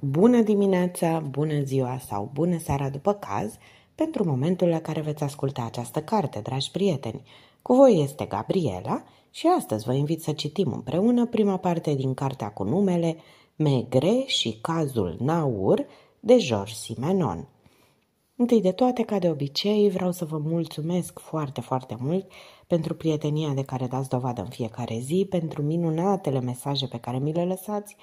Bună dimineața, bună ziua sau bună seara după caz pentru momentul la care veți asculta această carte, dragi prieteni. Cu voi este Gabriela și astăzi vă invit să citim împreună prima parte din cartea cu numele Megre și cazul Naur de George Simenon. Întâi de toate, ca de obicei, vreau să vă mulțumesc foarte, foarte mult pentru prietenia de care dați dovadă în fiecare zi, pentru minunatele mesaje pe care mi le lăsați,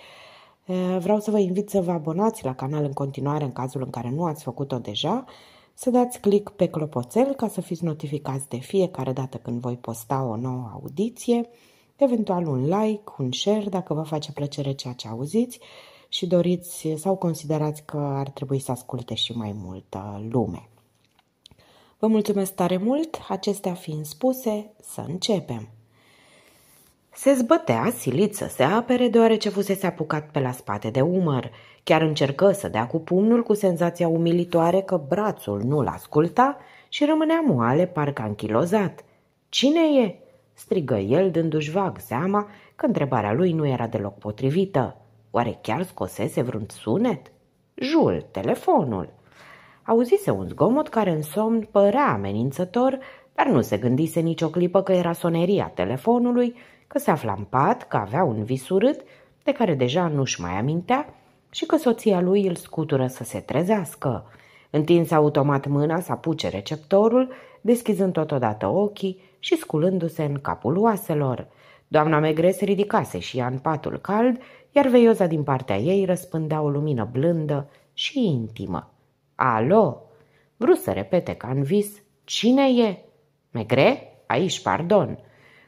Vreau să vă invit să vă abonați la canal în continuare în cazul în care nu ați făcut-o deja, să dați click pe clopoțel ca să fiți notificați de fiecare dată când voi posta o nouă audiție, eventual un like, un share dacă vă face plăcere ceea ce auziți și doriți sau considerați că ar trebui să asculte și mai multă lume. Vă mulțumesc tare mult, acestea fiind spuse, să începem! Se zbătea silit să se apere deoarece fusese apucat pe la spate de umăr. Chiar încercă să dea cu pumnul cu senzația umilitoare că brațul nu-l asculta și rămânea moale parcă anchilozat. Cine e?" strigă el dându-și vag seama că întrebarea lui nu era deloc potrivită. Oare chiar scosese vreun sunet? Jul, telefonul. Auzise un zgomot care în somn părea amenințător, dar nu se gândise nicio clipă că era soneria telefonului că se afla în pat, că avea un vis urât de care deja nu-și mai amintea și că soția lui îl scutură să se trezească. Întins automat mâna să apuce receptorul, deschizând totodată ochii și sculându-se în capul oaselor. Doamna Megre se ridicase și ea în patul cald, iar veioza din partea ei răspândea o lumină blândă și intimă. Alo!" Vrut să repete ca în vis. Cine e?" Megre? Aici, pardon!"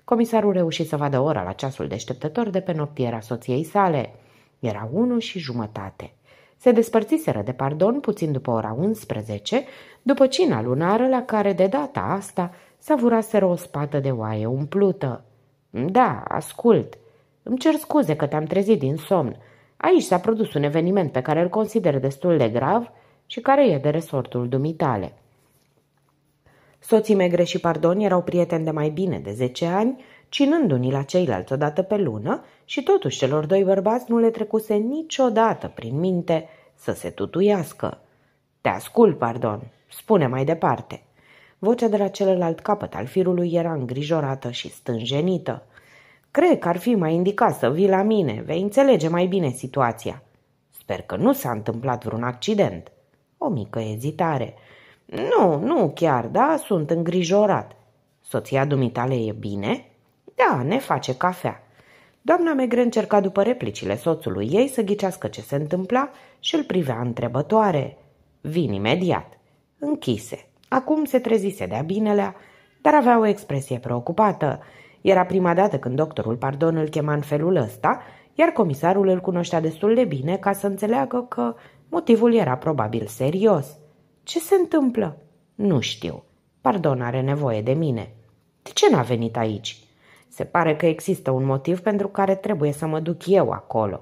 Comisarul reuși să vadă ora la ceasul deșteptător de pe noptiera soției sale. Era unu și jumătate. Se despărțiseră de pardon puțin după ora 11, după cina lunară la care de data asta savuraseră o spată de oaie umplută. Da, ascult. Îmi cer scuze că te-am trezit din somn. Aici s-a produs un eveniment pe care îl consider destul de grav și care e de resortul dumitale. Soții Megre și Pardon erau prieteni de mai bine de 10 ani, cinând unii la ceilalți odată pe lună și totuși celor doi bărbați nu le trecuse niciodată prin minte să se tutuiască. Te ascult, Pardon, spune mai departe. Vocea de la celălalt capăt al firului era îngrijorată și stânjenită. Cred că ar fi mai indicat să vii la mine, vei înțelege mai bine situația. Sper că nu s-a întâmplat vreun accident. O mică ezitare – nu, nu chiar, da, sunt îngrijorat. Soția dumitale e bine? Da, ne face cafea. Doamna Megre încerca după replicile soțului ei să ghicească ce se întâmpla și îl privea întrebătoare. Vin imediat. Închise. Acum se trezise de-a binelea, dar avea o expresie preocupată. Era prima dată când doctorul Pardon îl chema în felul ăsta, iar comisarul îl cunoștea destul de bine ca să înțeleagă că motivul era probabil serios – ce se întâmplă? Nu știu. Pardon, are nevoie de mine. De ce n-a venit aici? Se pare că există un motiv pentru care trebuie să mă duc eu acolo.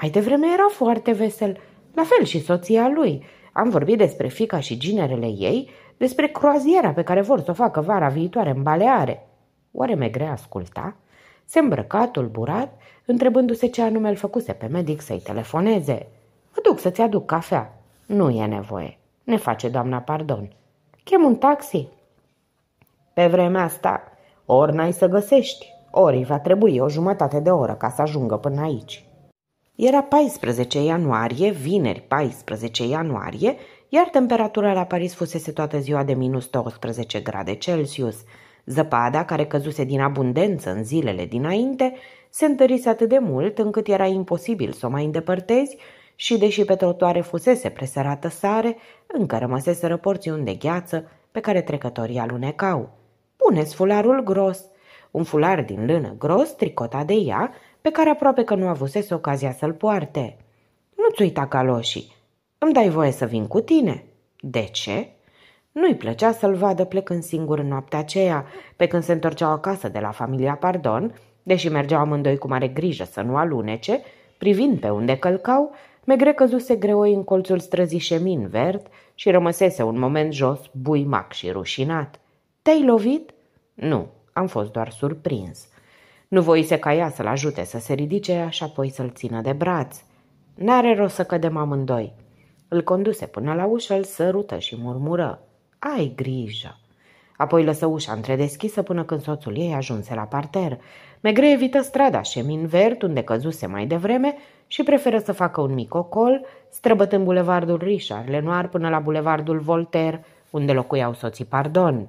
Mai devreme era foarte vesel, la fel și soția lui. Am vorbit despre fica și ginerele ei, despre croaziera pe care vor să o facă vara viitoare în Baleare. Oare grea asculta? Se îmbrăca tulburat, întrebându-se ce anume îl făcuse pe medic să-i telefoneze. Mă duc să-ți aduc cafea. Nu e nevoie. Ne face doamna pardon. Chem un taxi? Pe vremea asta, ori n-ai să găsești, ori va trebui o jumătate de oră ca să ajungă până aici. Era 14 ianuarie, vineri 14 ianuarie, iar temperatura la Paris fusese toată ziua de minus 12 grade Celsius. Zăpada, care căzuse din abundență în zilele dinainte, se întărise atât de mult încât era imposibil să o mai îndepărtezi și deși pe trotuare fusese presărată sare, încă rămăseseră porțiuni de gheață pe care trecătorii alunecau. Puneți fularul gros, un fular din lână gros tricotat de ea, pe care aproape că nu avusese ocazia să-l poarte. Nu-ți uita caloșii. Îmi dai voie să vin cu tine. De ce? Nu-i plăcea să-l vadă plecând singur în noaptea aceea, pe când se întorceau acasă de la familia Pardon, deși mergeau amândoi cu mare grijă să nu alunece, privind pe unde călcau, Megre căzuse greoi în colțul străzișemin șemin verd și rămăsese un moment jos, buimac și rușinat. Te-ai lovit?" Nu, am fost doar surprins." Nu voise ca ea să-l ajute să se ridice și apoi să-l țină de braț. N-are rost să cădem amândoi. Îl conduse până la ușă, îl sărută și murmură. Ai grijă! Apoi lăsă ușa întredeschisă până când soțul ei ajunse la parter. Megre evită strada Vert, unde căzuse mai devreme, și preferă să facă un mic ocol, străbătând bulevardul Richard Lenoir până la bulevardul Voltaire, unde locuiau soții Pardon.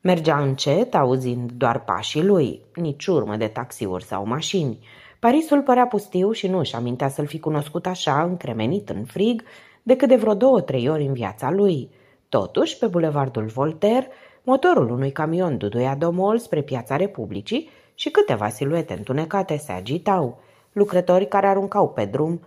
Mergea încet, auzind doar pașii lui, nici urmă de taxiuri sau mașini. Parisul părea pustiu și nu își amintea să-l fi cunoscut așa, încremenit în frig, decât de vreo două-trei ori în viața lui. Totuși, pe bulevardul Voltaire, motorul unui camion duduia domol spre piața Republicii și câteva siluete întunecate se agitau, lucrători care aruncau pe drum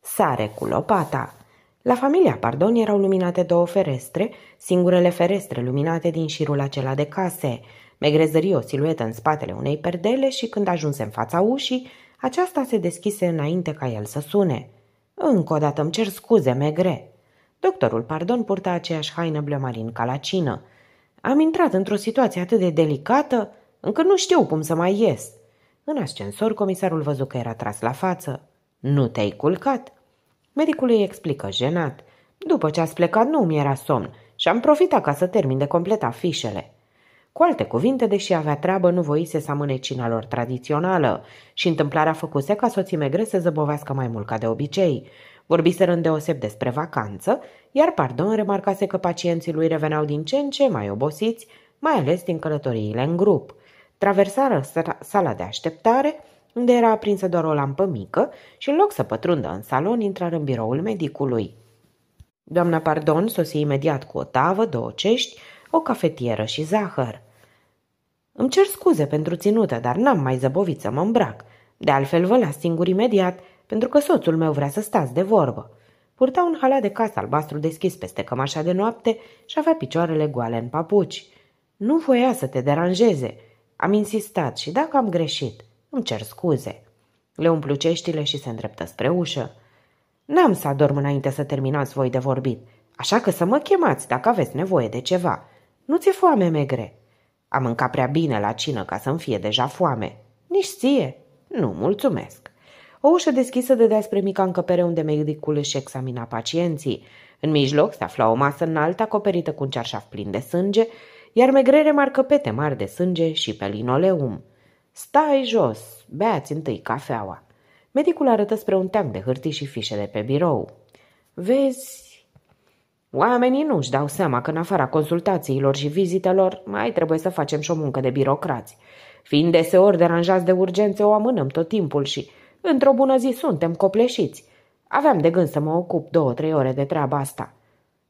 sare cu lopata. La familia Pardon erau luminate două ferestre, singurele ferestre luminate din șirul acela de case. Megrezării o siluetă în spatele unei perdele și când ajunse în fața ușii, aceasta se deschise înainte ca el să sune. Încă o dată îmi cer scuze, Megre, Doctorul Pardon purta aceeași haină blămarin ca la cină. Am intrat într-o situație atât de delicată încât nu știu cum să mai ies. În ascensor, comisarul văzu că era tras la față. Nu te-ai culcat? Medicul îi explică jenat. După ce ați plecat, nu mi era somn și am profitat ca să termin de completa fișele. Cu alte cuvinte, deși avea treabă, nu voise să amâne cina lor tradițională și întâmplarea făcuse ca soții megre să zăbovească mai mult ca de obicei. Vorbiseră îndeoseb despre vacanță, iar Pardon remarcase că pacienții lui reveneau din ce în ce mai obosiți, mai ales din călătoriile în grup. Traversară sala de așteptare, unde era aprinsă doar o lampă mică și în loc să pătrundă în salon, intră în biroul medicului. Doamna Pardon sosi imediat cu o tavă, două cești, o cafetieră și zahăr. Îmi cer scuze pentru ținută, dar n-am mai zăbovit să mă îmbrac. De altfel vă las singur imediat – pentru că soțul meu vrea să stați de vorbă. Purta un halat de casă albastru deschis peste cămașa de noapte și avea picioarele goale în papuci. Nu voia să te deranjeze. Am insistat și dacă am greșit, îmi cer scuze. Le umplu ceștile și se îndreptă spre ușă. N-am să adorm înainte să terminați voi de vorbit, așa că să mă chemați dacă aveți nevoie de ceva. Nu ți-e foame, Megre? Am mâncat prea bine la cină ca să-mi fie deja foame. Nici ție? Nu, mulțumesc. O ușă deschisă de deaspre mica încăpere unde medicul își examina pacienții. În mijloc se afla o masă înaltă acoperită cu un cearșaf plin de sânge, iar Megre remarcă pete mari de sânge și pe linoleum. Stai jos, beați întâi cafeaua. Medicul arătă spre un teanc de hârtii și fișe de pe birou. Vezi, oamenii nu-și dau seama că în afara consultațiilor și vizitelor mai trebuie să facem și o muncă de birocrați. Fiind deseori deranjați de urgențe, o amânăm tot timpul și Într-o bună zi suntem copleșiți. Aveam de gând să mă ocup două-trei ore de treaba asta.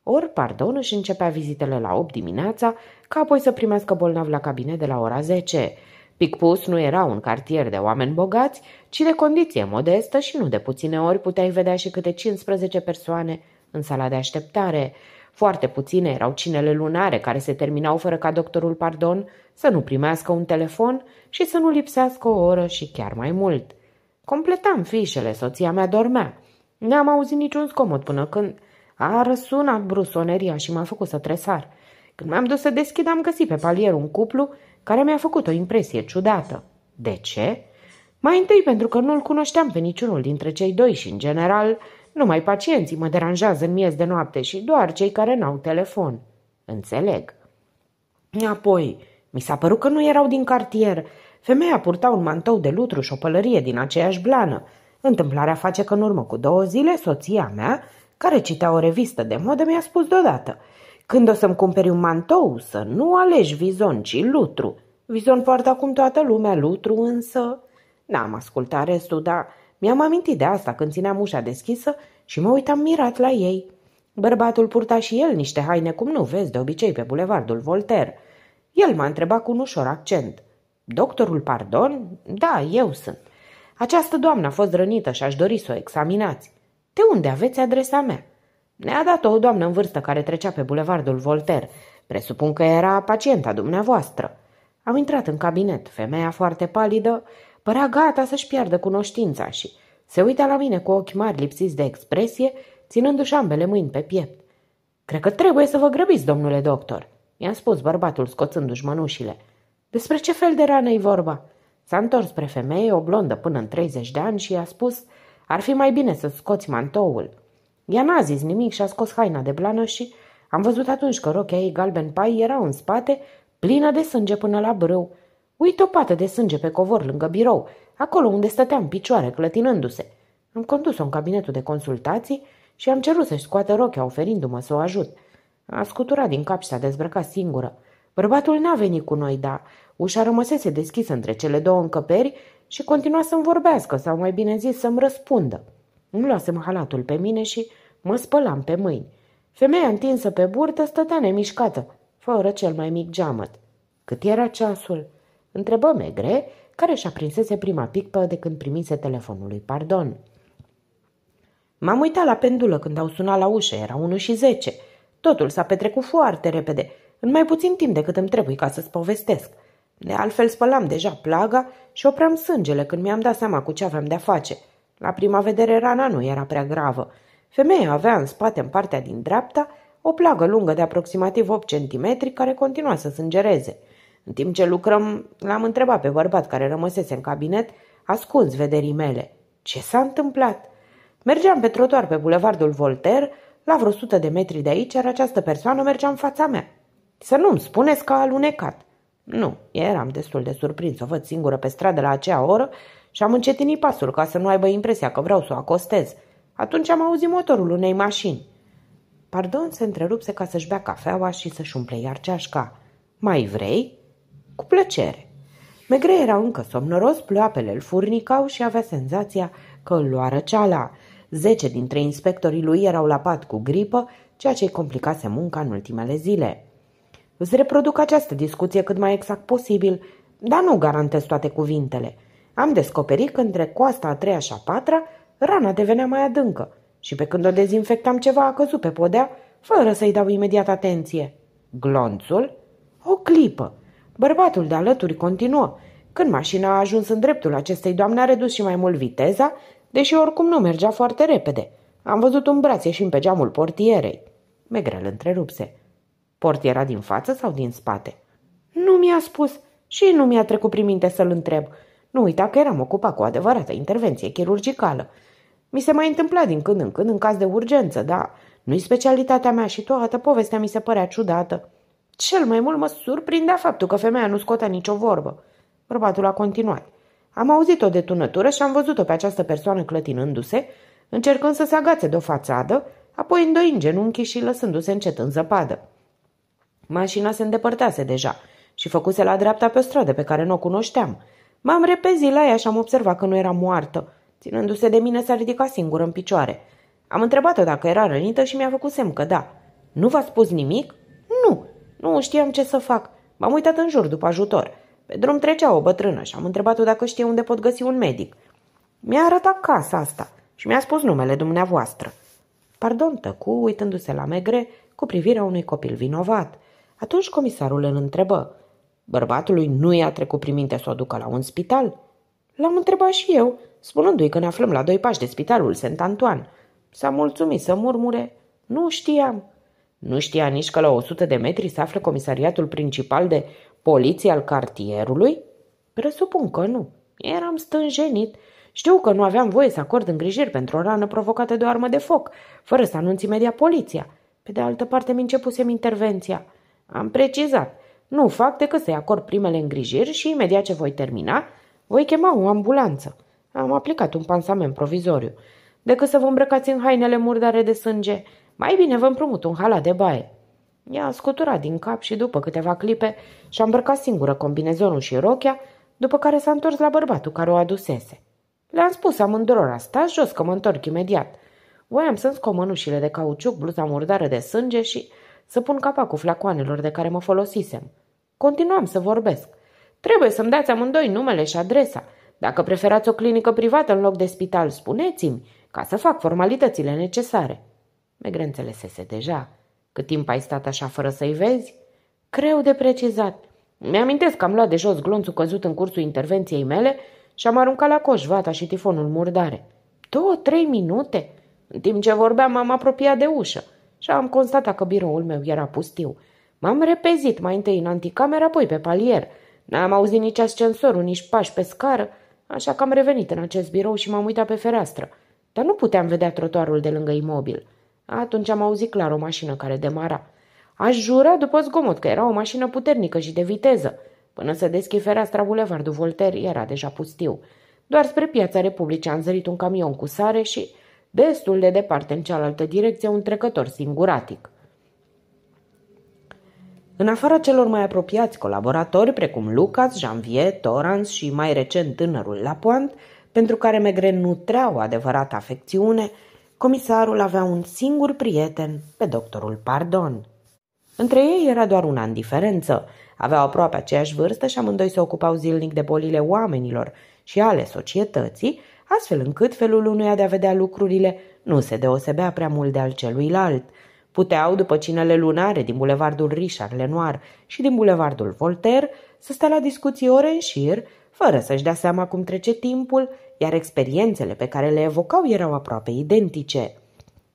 Ori Pardon își începea vizitele la 8 dimineața, ca apoi să primească bolnav la cabinet de la ora 10. Picpus nu era un cartier de oameni bogați, ci de condiție modestă și nu de puține ori puteai vedea și câte 15 persoane în sala de așteptare. Foarte puține erau cinele lunare care se terminau fără ca doctorul Pardon să nu primească un telefon și să nu lipsească o oră și chiar mai mult – Completam fișele, soția mea dormea. N-am auzit niciun scomod până când a răsunat brusoneria și m-a făcut să tresar. Când m-am dus să deschid, am găsit pe palier un cuplu care mi-a făcut o impresie ciudată. De ce? Mai întâi pentru că nu-l cunoșteam pe niciunul dintre cei doi și, în general, numai pacienții mă deranjează în miez de noapte și doar cei care n-au telefon. Înțeleg. Apoi, mi s-a părut că nu erau din cartier, Femeia purta un mantou de lutru și o pălărie din aceeași blană. Întâmplarea face că în urmă cu două zile, soția mea, care citea o revistă de modă, mi-a spus deodată Când o să-mi cumperi un mantou, să nu alegi vizon, ci lutru. Vizon poartă acum toată lumea, lutru însă... N-am ascultat restul, dar mi-am amintit de asta când țineam ușa deschisă și mă uitam mirat la ei. Bărbatul purta și el niște haine cum nu vezi de obicei pe bulevardul Voltaire. El m-a întrebat cu un ușor accent – Doctorul Pardon? Da, eu sunt. Această doamnă a fost rănită și aș dori să o examinați. De unde aveți adresa mea? Ne-a dat-o o doamnă în vârstă care trecea pe bulevardul Voltaire. Presupun că era pacienta dumneavoastră. Am intrat în cabinet. Femeia foarte palidă părea gata să-și piardă cunoștința și se uita la mine cu ochi mari lipsiți de expresie, ținându-și ambele mâini pe piept. Cred că trebuie să vă grăbiți, domnule doctor," i-a spus bărbatul scoțându-și mănușile – despre ce fel de rană e vorba? S-a întors spre femeie, o blondă până în 30 de ani și i-a spus Ar fi mai bine să scoți mantoul. Ea n-a zis nimic și a scos haina de blană și am văzut atunci că rochea ei galben pai era în spate, plină de sânge până la brâu. Uite o pată de sânge pe covor lângă birou, acolo unde stăteam picioare, clătinându-se. Am condus-o în cabinetul de consultații și am cerut să-și scoată rochea, oferindu-mă să o ajut. A scuturat din cap și s-a dezbrăcat singură. Bărbatul n-a venit cu noi, da. Ușa rămăsese deschisă între cele două încăperi și continua să-mi vorbească, sau mai bine zis, să-mi răspundă. Îmi luasem halatul pe mine și mă spălam pe mâini. Femeia întinsă pe burtă stătea nemișcată, fără cel mai mic geamăt. Cât era ceasul? Întrebă Megre, care și-a prinsese prima pipă de când primise telefonul lui Pardon. M-am uitat la pendulă când au sunat la ușă, era 1 și 10. Totul s-a petrecut foarte repede în mai puțin timp decât îmi trebuie ca să-ți povestesc. De altfel spălam deja plaga și opream sângele când mi-am dat seama cu ce aveam de-a face. La prima vedere rana nu era prea gravă. Femeia avea în spate, în partea din dreapta, o plagă lungă de aproximativ 8 cm care continua să sângereze. În timp ce lucrăm, l-am întrebat pe bărbat care rămăsese în cabinet, ascuns vederii mele. Ce s-a întâmplat? Mergeam pe trotuar pe bulevardul Voltaire, la vreo 100 de metri de aici, iar această persoană mergea în fața mea. Să nu-mi spuneți că a alunecat. Nu, eram destul de surprins. O văd singură pe stradă la acea oră și am încetinit pasul ca să nu aibă impresia că vreau să o acostez. Atunci am auzit motorul unei mașini. Pardon se întrerupse ca să-și bea cafeaua și să-și umple iar ceașca. Mai vrei? Cu plăcere. Megre era încă somnoros, ploapele îl furnicau și avea senzația că îl lua răceala. Zece dintre inspectorii lui erau la pat cu gripă, ceea ce i complicase munca în ultimele zile. Îți reproduc această discuție cât mai exact posibil, dar nu garantez toate cuvintele. Am descoperit că între coasta a treia și a patra rana devenea mai adâncă și pe când o dezinfectam ceva a căzut pe podea, fără să-i dau imediat atenție. Glonțul? O clipă. Bărbatul de alături continuă. Când mașina a ajuns în dreptul acestei doamne a redus și mai mult viteza, deși oricum nu mergea foarte repede. Am văzut un braț ieșind pe geamul portierei. Megrel întrerupse. Portiera din față sau din spate? Nu mi-a spus și nu mi-a trecut prin minte să-l întreb. Nu uita că eram ocupat cu o adevărată intervenție chirurgicală. Mi se mai întâmpla din când în când în caz de urgență, dar nu-i specialitatea mea și toată povestea mi se părea ciudată. Cel mai mult mă surprindea faptul că femeia nu scotea nicio vorbă. Bărbatul a continuat. Am auzit o detunătură și am văzut-o pe această persoană clătinându-se, încercând să se agațe de o fațadă, apoi îndoind genunchii și lăsându-se încet în zăpadă. Mașina se îndepărtase deja și făcuse la dreapta pe o stradă pe care nu o cunoșteam. M-am repezit la ea și am observat că nu era moartă. Ținându-se de mine, s-a ridicat singură în picioare. Am întrebat-o dacă era rănită și mi-a făcut semn că da. Nu v-a spus nimic? Nu, nu știam ce să fac. M-am uitat în jur după ajutor. Pe drum trecea o bătrână și am întrebat-o dacă știe unde pot găsi un medic. Mi-a arătat casa asta și mi-a spus numele dumneavoastră. Pardon, tăcu, uitându-se la megre, cu privirea unui copil vinovat. Atunci comisarul îl întrebă. Bărbatului nu i-a trecut prin minte să o ducă la un spital? L-am întrebat și eu, spunându-i că ne aflăm la doi pași de spitalul Sant Antoan. S-a mulțumit să murmure. Nu știam. Nu știa nici că la 100 de metri se află comisariatul principal de poliție al cartierului? Presupun că nu. Eram stânjenit. Știu că nu aveam voie să acord îngrijiri pentru o rană provocată de o armă de foc, fără să anunț imediat poliția. Pe de altă parte, mi începusem intervenția – am precizat. Nu fac decât să-i acord primele îngrijiri și imediat ce voi termina, voi chema o ambulanță. Am aplicat un pansament provizoriu. Decât să vă îmbrăcați în hainele murdare de sânge, mai bine vă împrumut un halat de baie. Ea scuturat din cap și după câteva clipe și-a îmbrăcat singură combinezonul și rochea, după care s-a întors la bărbatul care o adusese. Le-am spus amândurora, stați jos că mă întorc imediat. Voiam să-mi scot de cauciuc, bluza murdară de sânge și să pun capacul flacoanelor de care mă folosisem. Continuam să vorbesc. Trebuie să-mi dați amândoi numele și adresa. Dacă preferați o clinică privată în loc de spital, spuneți-mi, ca să fac formalitățile necesare. Megre înțelesese deja. Cât timp ai stat așa fără să-i vezi? Creu de precizat. Mi-amintesc că am luat de jos glonțul căzut în cursul intervenției mele și am aruncat la coș vata și tifonul murdare. Două, trei minute? În timp ce vorbeam, m-am apropiat de ușă și am constatat că biroul meu era pustiu. M-am repezit mai întâi în anticameră, apoi pe palier. N-am auzit nici ascensorul, nici pași pe scară, așa că am revenit în acest birou și m-am uitat pe fereastră. Dar nu puteam vedea trotuarul de lângă imobil. Atunci am auzit clar o mașină care demara. Aș jura după zgomot că era o mașină puternică și de viteză. Până să deschid fereastra, bulevardul Voltaire era deja pustiu. Doar spre piața Republicii am zărit un camion cu sare și destul de departe în cealaltă direcție un trecător singuratic. În afara celor mai apropiați colaboratori, precum Lucas, Janvier, Torans și mai recent tânărul Lapoant, pentru care Megre nutrea o adevărată afecțiune, comisarul avea un singur prieten, pe doctorul Pardon. Între ei era doar una în diferență. Aveau aproape aceeași vârstă și amândoi se ocupau zilnic de bolile oamenilor și ale societății, astfel încât felul unuia de a vedea lucrurile nu se deosebea prea mult de al celuilalt. Puteau, după cinele lunare din bulevardul Richard Lenoir și din bulevardul Voltaire, să stea la discuții ore în șir, fără să-și dea seama cum trece timpul, iar experiențele pe care le evocau erau aproape identice.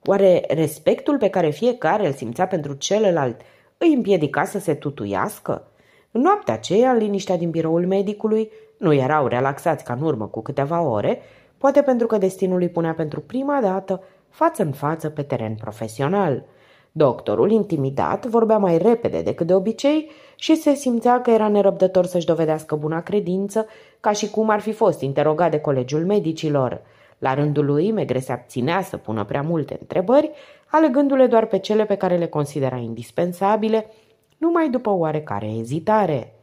Oare respectul pe care fiecare îl simțea pentru celălalt îi împiedica să se tutuiască? În noaptea aceea, în liniștea din biroul medicului, nu erau relaxați ca în urmă cu câteva ore, poate pentru că destinul îi punea pentru prima dată față în față pe teren profesional. Doctorul, intimidat, vorbea mai repede decât de obicei și se simțea că era nerăbdător să-și dovedească buna credință, ca și cum ar fi fost interogat de colegiul medicilor. La rândul lui, Megre se abținea să pună prea multe întrebări, alegându-le doar pe cele pe care le considera indispensabile, numai după oarecare ezitare.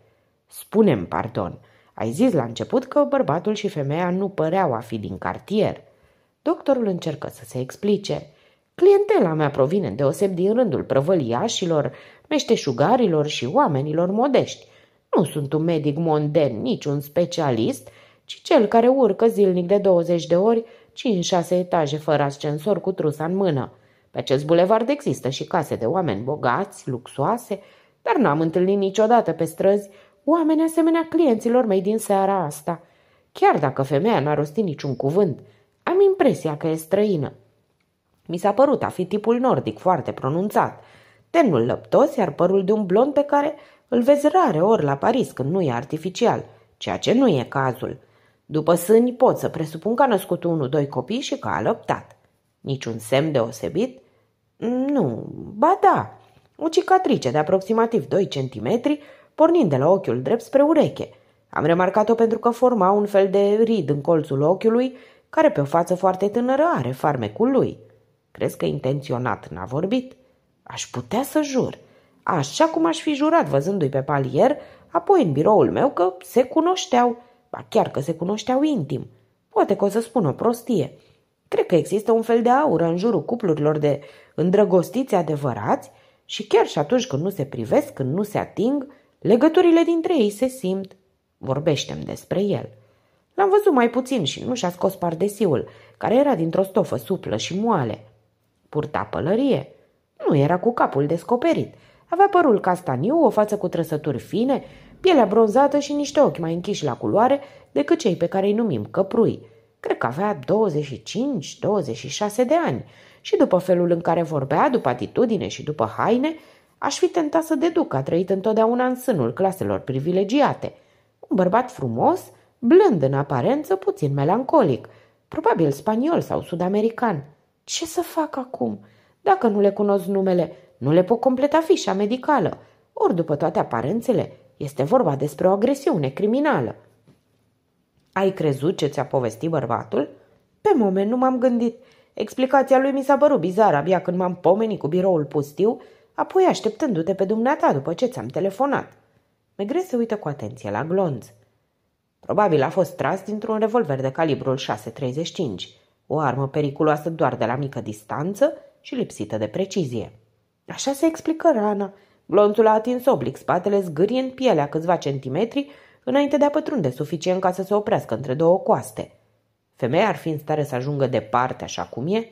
Spunem pardon, ai zis la început că bărbatul și femeia nu păreau a fi din cartier. Doctorul încercă să se explice. Clientela mea provine deoseb din rândul prăvăliașilor, meșteșugarilor și oamenilor modești. Nu sunt un medic monden, nici un specialist, ci cel care urcă zilnic de 20 de ori 5-6 etaje fără ascensor cu trusa în mână. Pe acest bulevard există și case de oameni bogați, luxoase, dar n-am întâlnit niciodată pe străzi oameni asemenea clienților mei din seara asta. Chiar dacă femeia n-a rostit niciun cuvânt, am impresia că e străină. Mi s-a părut a fi tipul nordic foarte pronunțat, tenul lăptos, iar părul de un blond pe care îl vezi rare ori la Paris când nu e artificial, ceea ce nu e cazul. După sâni pot să presupun că a născut unul, doi copii și că a lăptat. Niciun semn deosebit? Nu, ba da, o cicatrice de aproximativ 2 centimetri pornind de la ochiul drept spre ureche. Am remarcat-o pentru că forma un fel de rid în colțul ochiului, care pe o față foarte tânără are farmecul lui. Crezi că intenționat n-a vorbit? Aș putea să jur. Așa cum aș fi jurat văzându-i pe palier, apoi în biroul meu că se cunoșteau, ba chiar că se cunoșteau intim. Poate că o să spun o prostie. Cred că există un fel de aur în jurul cuplurilor de îndrăgostiți adevărați și chiar și atunci când nu se privesc, când nu se ating, Legăturile dintre ei se simt. vorbește despre el. L-am văzut mai puțin și nu și-a scos pardesiul, care era dintr-o stofă suplă și moale. Purta pălărie. Nu era cu capul descoperit. Avea părul castaniu, o față cu trăsături fine, pielea bronzată și niște ochi mai închiși la culoare decât cei pe care îi numim căprui. Cred că avea 25-26 de ani și după felul în care vorbea, după atitudine și după haine, Aș fi tentat să deduc că a trăit întotdeauna în sânul claselor privilegiate. Un bărbat frumos, blând în aparență, puțin melancolic, probabil spaniol sau sud-american. Ce să fac acum? Dacă nu le cunosc numele, nu le pot completa fișa medicală. Ori, după toate aparențele, este vorba despre o agresiune criminală. Ai crezut ce ți-a povestit bărbatul? Pe moment nu m-am gândit. Explicația lui mi s-a părut bizară abia când m-am pomenit cu biroul pustiu apoi așteptându-te pe dumneata după ce ți-am telefonat. Megre se uită cu atenție la glonț. Probabil a fost tras dintr-un revolver de calibrul 6.35, o armă periculoasă doar de la mică distanță și lipsită de precizie. Așa se explică rana. Glonțul a atins oblic spatele zgârie în pielea câțiva centimetri înainte de a pătrunde suficient ca să se oprească între două coaste. Femeia ar fi în stare să ajungă departe așa cum e?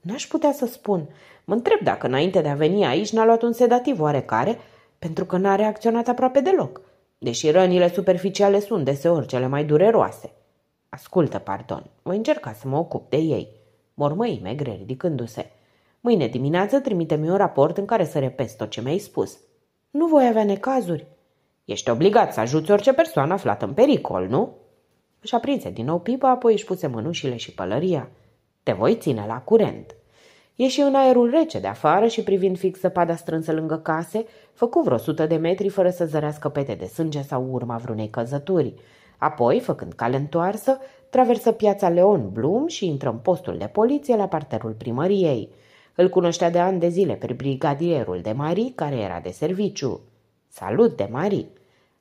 N-aș putea să spun. Mă întreb dacă înainte de a veni aici n-a luat un sedativ oarecare, pentru că n-a reacționat aproape deloc, deși rănile superficiale sunt deseori cele mai dureroase. Ascultă, pardon, voi încerca să mă ocup de ei, mormăi Megre ridicându-se. Mâine dimineață trimite-mi un raport în care să repezi tot ce mi-ai spus. Nu voi avea necazuri. Ești obligat să ajuți orice persoană aflată în pericol, nu? Își aprinse din nou pipa, apoi își puse mânușile și pălăria. Te voi ține la curent. Ieși în aerul rece de afară și privind fix zăpada strânsă lângă case, făcu vreo sută de metri fără să zărească pete de sânge sau urma vreunei căzături. Apoi, făcând cale întoarsă, traversă piața Leon Blum și intră în postul de poliție la parterul primăriei. Îl cunoștea de ani de zile pe brigadierul de Mari, care era de serviciu. Salut de Mari!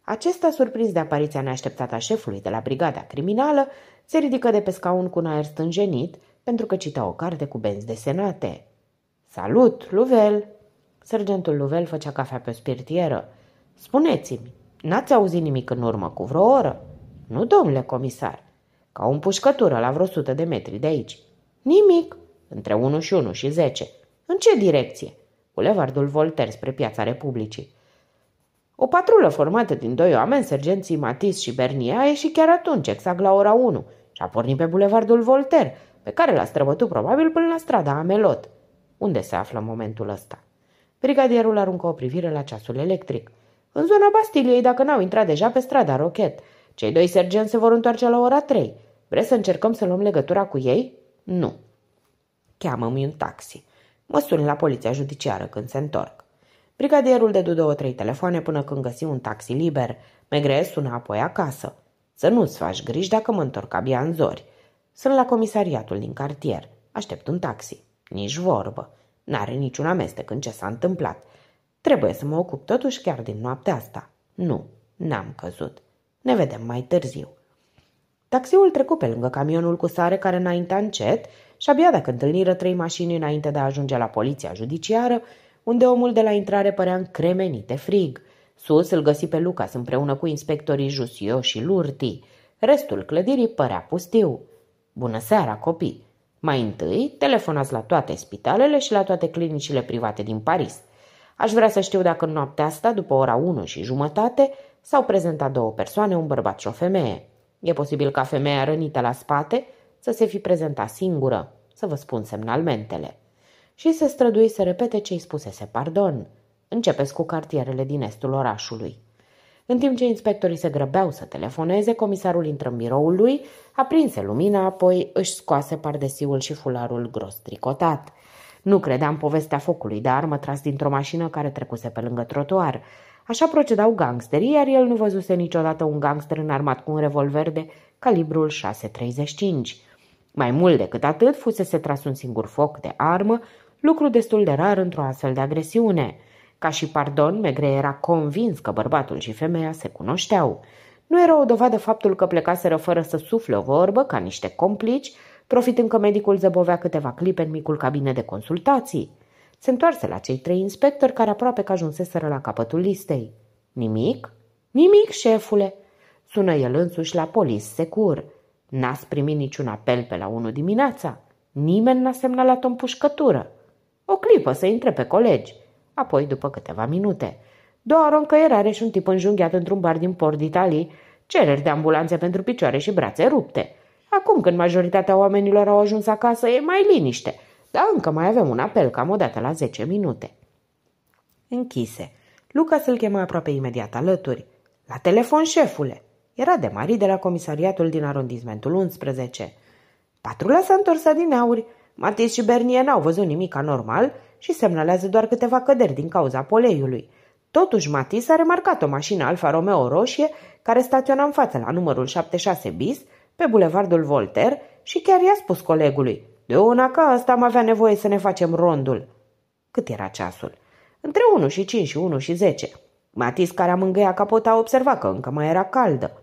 Acesta, surprins de apariția neașteptată a șefului de la brigada criminală, se ridică de pe scaun cu un aer stânjenit, pentru că cita o carte cu benzi desenate. Salut, Luvel! Sergentul Luvel făcea cafea pe o spirtieră. Spuneți-mi, n-ați auzit nimic în urmă cu vreo oră? Nu, domnule comisar, ca o împușcătură la vreo sută de metri de aici. Nimic, între 1 și 1 și 10. În ce direcție? Bulevardul Voltaire spre piața Republicii. O patrulă formată din doi oameni, sergenții Matis și Bernia, a ieșit chiar atunci, exact la ora 1, și a pornit pe bulevardul Voltaire, pe care l-a străbătut probabil până la strada Amelot, unde se află în momentul ăsta. Brigadierul aruncă o privire la ceasul electric. În zona Bastiliei, dacă n-au intrat deja pe strada Rochet. Cei doi sergenți se vor întoarce la ora 3. Vreți să încercăm să luăm legătura cu ei? Nu. Cheamă-mi un taxi. Mă sun la poliția judiciară când se întorc. Brigadierul dădu două-trei telefoane până când găsi un taxi liber. Megre sună apoi acasă. Să nu-ți faci griji dacă mă întorc abia în zori. Sunt la comisariatul din cartier. Aștept un taxi. Nici vorbă. N-are niciun amestec în ce s-a întâmplat. Trebuie să mă ocup totuși chiar din noaptea asta. Nu, n-am căzut. Ne vedem mai târziu. Taxiul trecu pe lângă camionul cu sare care înaintea încet și abia dacă întâlniră trei mașini înainte de a ajunge la poliția judiciară, unde omul de la intrare părea încremenit de frig. Sus îl găsi pe Lucas împreună cu inspectorii Jusio și Lurti. Restul clădirii părea pustiu. Bună seara, copii! Mai întâi, telefonați la toate spitalele și la toate clinicile private din Paris. Aș vrea să știu dacă în noaptea asta, după ora 1 și jumătate, s-au prezentat două persoane, un bărbat și o femeie. E posibil ca femeia rănită la spate să se fi prezentat singură, să vă spun semnalmentele. Și se strădui să repete ce-i spusese pardon. Începeți cu cartierele din estul orașului. În timp ce inspectorii se grăbeau să telefoneze, comisarul intră în biroul lui, aprinse lumina, apoi își scoase pardesiul și fularul gros tricotat. Nu credeam povestea focului de armă tras dintr-o mașină care trecuse pe lângă trotuar. Așa procedau gangsterii, iar el nu văzuse niciodată un gangster înarmat cu un revolver de calibrul 6.35. Mai mult decât atât, fusese tras un singur foc de armă, lucru destul de rar într-o astfel de agresiune – ca și pardon, Megre era convins că bărbatul și femeia se cunoșteau. Nu era o dovadă faptul că plecaseră fără să sufle o vorbă, ca niște complici, profitând că medicul zăbovea câteva clipe în micul cabinet de consultații. Se întoarse la cei trei inspectori care aproape că ajunseseră la capătul listei. Nimic? Nimic, șefule! Sună el însuși la polis secur. N-ați primit niciun apel pe la unu dimineața. Nimeni n-a semnalat o împușcătură. O clipă să intre pe colegi. Apoi, după câteva minute, Două aruncă are și un tip înjunghiat într-un bar din port d'Italie, cereri de ambulanțe pentru picioare și brațe rupte. Acum când majoritatea oamenilor au ajuns acasă, e mai liniște, dar încă mai avem un apel cam o dată la 10 minute. Închise. Lucas îl chemă aproape imediat alături. La telefon, șefule! Era de mari de la comisariatul din arondismentul 11. Patrula s-a întors din auri. Matis și Bernie n-au văzut nimic anormal și semnalează doar câteva căderi din cauza poleiului. Totuși, Matis a remarcat o mașină Alfa Romeo roșie care staționa în față la numărul 76 bis, pe bulevardul Voltaire și chiar i-a spus colegului De una ca asta am avea nevoie să ne facem rondul. Cât era ceasul? Între 1 și 5 și 1 și 10. Matis, care mângâia capota, a observat că încă mai era caldă.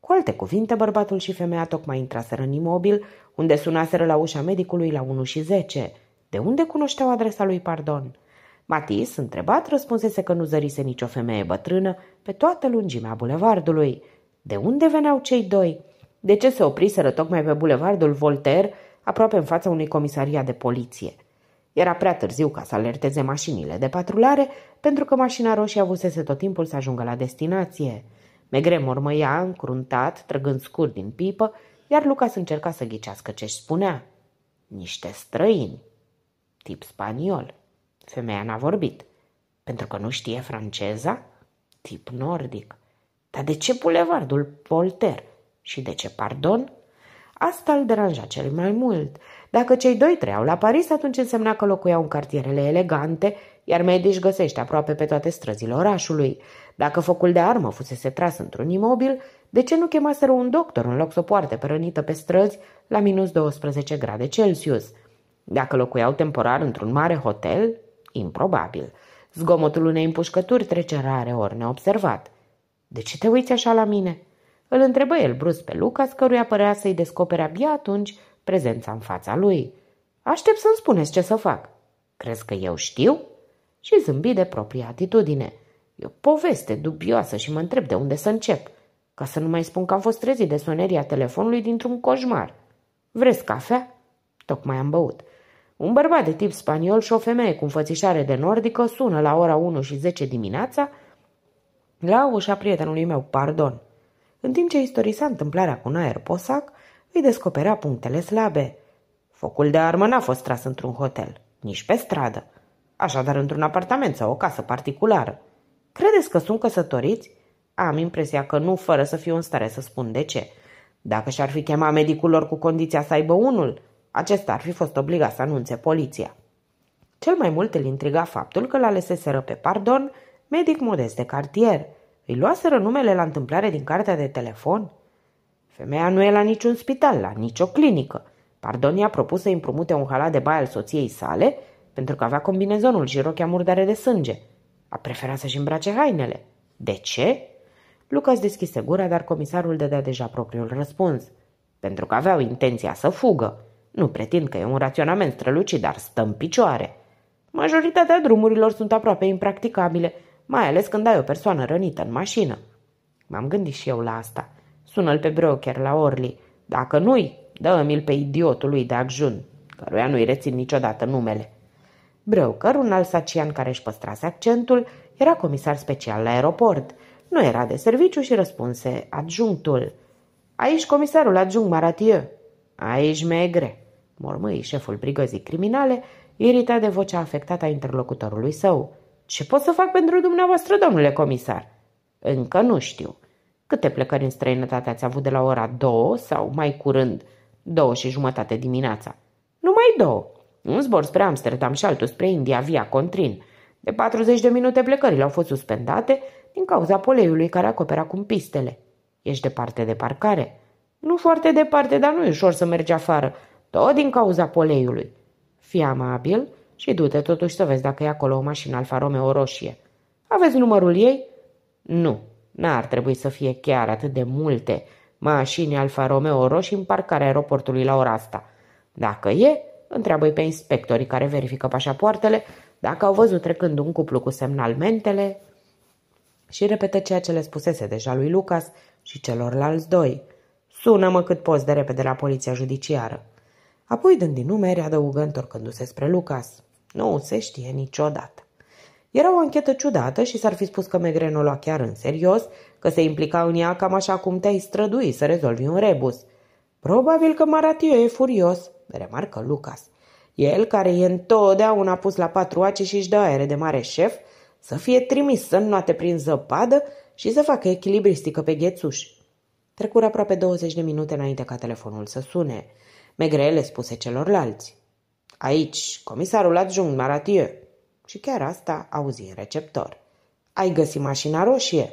Cu alte cuvinte, bărbatul și femeia tocmai intraseră în imobil, unde sunaseră la ușa medicului la 1 și 10. De unde cunoșteau adresa lui Pardon? Matis, întrebat, răspunsese că nu zărise nicio femeie bătrână pe toată lungimea bulevardului. De unde veneau cei doi? De ce se opriseră tocmai pe bulevardul Voltaire, aproape în fața unui comisaria de poliție? Era prea târziu ca să alerteze mașinile de patrulare, pentru că mașina roșie avusese tot timpul să ajungă la destinație. Megre mormăia, încruntat, trăgând scurt din pipă, iar Lucas încerca să ghicească ce-și spunea. Niște străini tip spaniol. Femeia n-a vorbit. Pentru că nu știe franceza? Tip nordic. Dar de ce bulevardul polter Și de ce pardon? Asta îl deranja cel mai mult. Dacă cei doi treiau la Paris, atunci însemna că locuiau în cartierele elegante, iar medici găsește aproape pe toate străzile orașului. Dacă focul de armă fusese tras într-un imobil, de ce nu chemaseră un doctor în loc să o poarte pe rănită pe străzi la minus 12 grade Celsius – dacă locuiau temporar într-un mare hotel, improbabil. Zgomotul unei împușcături trece rare ori neobservat. De ce te uiți așa la mine?" Îl întrebă el brusc pe Lucas, căruia părea să-i descopere abia atunci prezența în fața lui. Aștept să-mi spuneți ce să fac. Crezi că eu știu? Și zâmbi de propria atitudine. E o poveste dubioasă și mă întreb de unde să încep, ca să nu mai spun că am fost trezit de soneria telefonului dintr-un coșmar. Vreți cafea? Tocmai am băut. Un bărbat de tip spaniol și o femeie cu înfățișare de nordică sună la ora 1 și 10 dimineața la ușa prietenului meu, pardon. În timp ce istorisa întâmplarea cu aer Posac, îi descoperea punctele slabe. Focul de armă n-a fost tras într-un hotel, nici pe stradă. Așadar, într-un apartament sau o casă particulară. Credeți că sunt căsătoriți? Am impresia că nu, fără să fiu în stare să spun de ce. Dacă și-ar fi chemat medicul lor cu condiția să aibă unul, acesta ar fi fost obligat să anunțe poliția. Cel mai mult îl intriga faptul că l a leseseră pe Pardon, medic modest de cartier. Îi luaseră numele la întâmplare din cartea de telefon? Femeia nu e la niciun spital, la nicio clinică. Pardon i-a propus să împrumute un halat de baie al soției sale, pentru că avea combinezonul și rochea murdare de sânge. A preferat să-și îmbrace hainele. De ce? Lucas deschise gura, dar comisarul dădea deja propriul răspuns. Pentru că aveau intenția să fugă. Nu pretind că e un raționament strălucit, dar stă în picioare. Majoritatea drumurilor sunt aproape impracticabile, mai ales când ai o persoană rănită în mașină. M-am gândit și eu la asta. Sună-l pe broker la Orly. Dacă nu-i, dă-mi-l pe idiotul lui de ajun, căruia nu-i rețin niciodată numele. Broker, un sacian care își păstrase accentul, era comisar special la aeroport. Nu era de serviciu și răspunse adjunctul. Aici comisarul adjunct Maratieu. Aici megre mormăi șeful brigăzii criminale, iritat de vocea afectată a interlocutorului său. Ce pot să fac pentru dumneavoastră, domnule comisar? Încă nu știu. Câte plecări în străinătate ați avut de la ora două sau mai curând două și jumătate dimineața? Numai două. Un zbor spre Amsterdam și altul spre India via Contrin. De 40 de minute plecările au fost suspendate din cauza poleiului care acoperă acum pistele. Ești departe de parcare? Nu foarte departe, dar nu e ușor să mergi afară. Tot din cauza poleiului. Fii amabil și du-te totuși să vezi dacă e acolo o mașină Alfa Romeo roșie. Aveți numărul ei? Nu, n-ar trebui să fie chiar atât de multe mașini Alfa Romeo roșii în parcarea aeroportului la ora asta. Dacă e, întreabă pe inspectorii care verifică pașapoartele dacă au văzut trecând un cuplu cu semnalmentele și repetă ceea ce le spusese deja lui Lucas și celorlalți doi. Sună-mă cât poți de repede la poliția judiciară. Apoi, dând din numeri, adăugă întorcându-se spre Lucas. Nu se știe niciodată. Era o anchetă ciudată și s-ar fi spus că Megren o lua chiar în serios, că se implica în ea cam așa cum te-ai strădui să rezolvi un rebus. Probabil că Maratio e furios, remarcă Lucas. El, care e întotdeauna pus la patru ace și își dă aere de mare șef, să fie trimis să înnoate prin zăpadă și să facă echilibristică pe ghețuș. Trecură aproape 20 de minute înainte ca telefonul să sune. Megre le spuse celorlalți. Aici, comisarul adjunct Maratieu. Și chiar asta auzi în receptor. Ai găsit mașina roșie?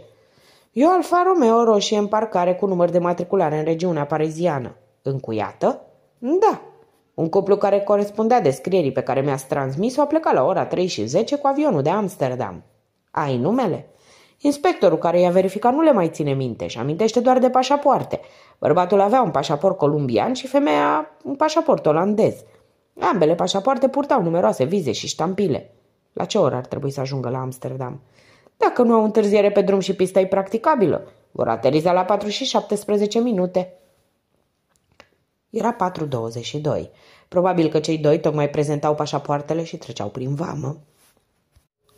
Eu Alfa Romeo roșie în parcare cu număr de matriculare în regiunea pareziană. Încuiată? Da. Un cuplu care corespundea descrierii pe care mi-ați transmis-o a plecat la ora 3 și 10 cu avionul de Amsterdam. Ai numele? Inspectorul care i-a verificat nu le mai ține minte și amintește doar de pașapoarte. Bărbatul avea un pașaport columbian și femeia un pașaport olandez. Ambele pașapoarte purtau numeroase vize și ștampile. La ce oră ar trebui să ajungă la Amsterdam? Dacă nu au întârziere pe drum și pista e practicabilă, vor ateriza la 4 și 17 minute. Era 4.22. Probabil că cei doi tocmai prezentau pașapoartele și treceau prin vamă.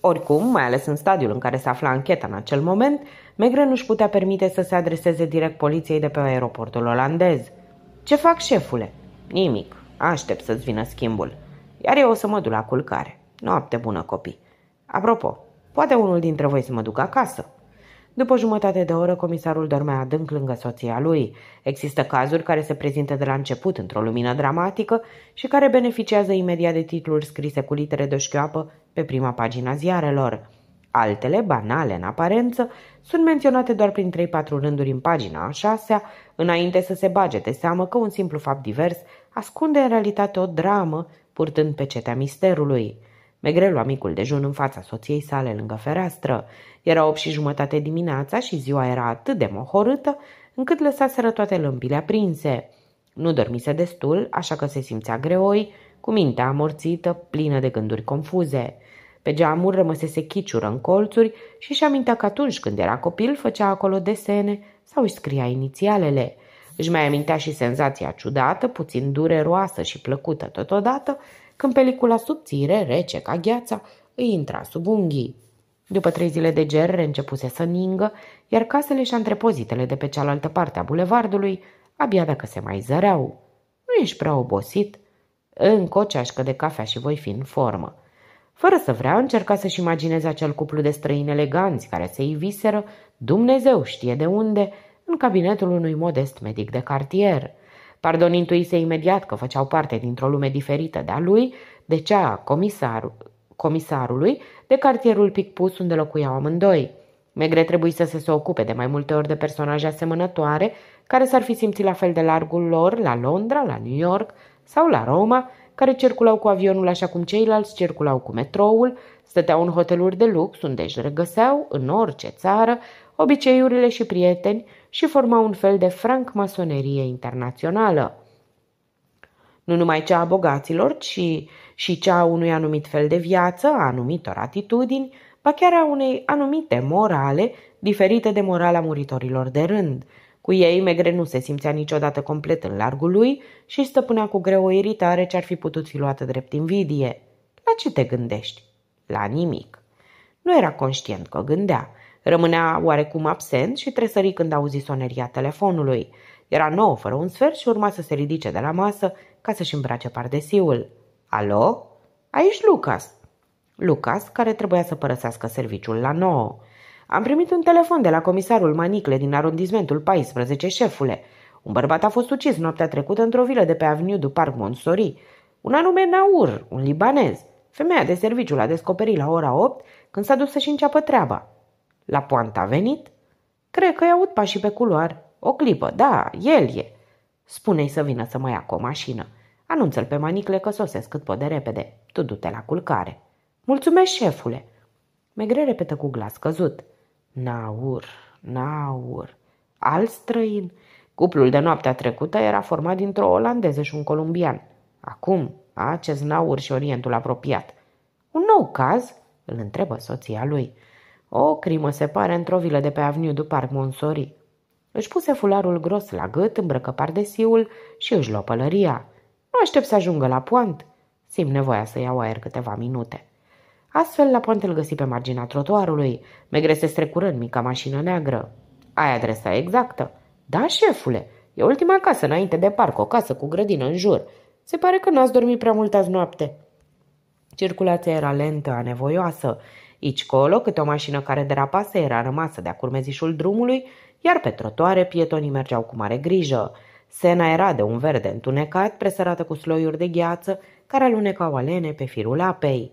Oricum, mai ales în stadiul în care se afla ancheta în acel moment, Megre nu-și putea permite să se adreseze direct poliției de pe aeroportul olandez. Ce fac, șefule?" Nimic. Aștept să-ți vină schimbul. Iar eu o să mă duc la culcare. Noapte bună, copii. Apropo, poate unul dintre voi să mă duc acasă." După jumătate de oră, comisarul dormea adânc lângă soția lui. Există cazuri care se prezintă de la început într-o lumină dramatică și care beneficiază imediat de titluri scrise cu litere de șchioapă pe prima pagina ziarelor. Altele, banale în aparență, sunt menționate doar prin 3-4 rânduri în pagina a șasea, înainte să se bage de seamă că un simplu fapt divers ascunde în realitate o dramă, purtând pe cetea misterului. Megre lua micul dejun în fața soției sale lângă fereastră. Era 8 și jumătate dimineața și ziua era atât de mohorâtă încât lăsaseră toate lămpile aprinse. Nu dormise destul, așa că se simțea greoi, cu mintea amorțită, plină de gânduri confuze. Pe geamuri rămăsese chiciură în colțuri și își amintea că atunci când era copil făcea acolo desene sau își scria inițialele. Își mai amintea și senzația ciudată, puțin dureroasă și plăcută totodată, când pelicula subțire, rece ca gheața, îi intra sub unghii. După trei zile de ger, începuse să ningă, iar casele și antrepozitele de pe cealaltă parte a bulevardului abia dacă se mai zăreau. Nu ești prea obosit? Încă o de cafea și voi fi în formă. Fără să vrea, încerca să-și imagineze acel cuplu de străini eleganți care se viseră, Dumnezeu știe de unde, în cabinetul unui modest medic de cartier. Pardon intuise imediat că făceau parte dintr-o lume diferită de-a lui, de cea a comisar, comisarului, de cartierul Picpus unde locuiau amândoi. Megre trebuie să se, se ocupe de mai multe ori de personaje asemănătoare care s-ar fi simțit la fel de largul lor la Londra, la New York sau la Roma, care circulau cu avionul așa cum ceilalți circulau cu metroul, stăteau în hoteluri de lux unde își regăseau, în orice țară, obiceiurile și prieteni și formau un fel de franc-masonerie internațională. Nu numai cea a bogaților, ci și cea a unui anumit fel de viață, a anumitor atitudini, ba chiar a unei anumite morale, diferite de morala muritorilor de rând – cu ei, Megre nu se simțea niciodată complet în largul lui și stăpânea cu greu o iritare ce ar fi putut fi luată drept invidie. La ce te gândești? La nimic. Nu era conștient că gândea. Rămânea oarecum absent și tresări când auzi soneria telefonului. Era nouă fără un sfert și urma să se ridice de la masă ca să-și îmbrace pardesiul. Alo? Aici Lucas. Lucas, care trebuia să părăsească serviciul la nouă. Am primit un telefon de la comisarul Manicle din arondismentul 14, șefule. Un bărbat a fost ucis noaptea trecută într-o vilă de pe Avenue du Parc Montsori. Un anume Naur, un libanez. Femeia de serviciu l-a descoperit la ora 8 când s-a dus să-și înceapă treaba. La poanta a venit? Cred că-i aud pașii pe culoar. O clipă, da, el e. Spune-i să vină să mă ia cu o mașină. Anunță-l pe manicle că sosesc cât pot de repede. Tu du-te la culcare. Mulțumesc, șefule. Megre repetă cu glas căzut. Naur, Naur, alt străin. Cuplul de noaptea trecută era format dintr-o olandeză și un columbian. Acum, acest Naur și Orientul apropiat. Un nou caz? Îl întrebă soția lui. O crimă se pare într-o vilă de pe Avenue du Parc Montsori. Își puse fularul gros la gât, îmbrăcă pardesiul și își luă pălăria. Nu aștept să ajungă la poant. Simt nevoia să iau aer câteva minute. Astfel la poante îl găsi pe marginea trotuarului. Megre se strecură în mica mașină neagră. Ai adresa exactă? Da, șefule. E ultima casă înainte de parc, o casă cu grădină în jur. Se pare că n-ați dormit prea mult azi noapte. Circulația era lentă, anevoioasă. Ici colo, câte o mașină care derapase era rămasă de-a curmezișul drumului, iar pe trotoare pietonii mergeau cu mare grijă. Sena era de un verde întunecat, presărată cu sloiuri de gheață, care alunecau alene pe firul apei.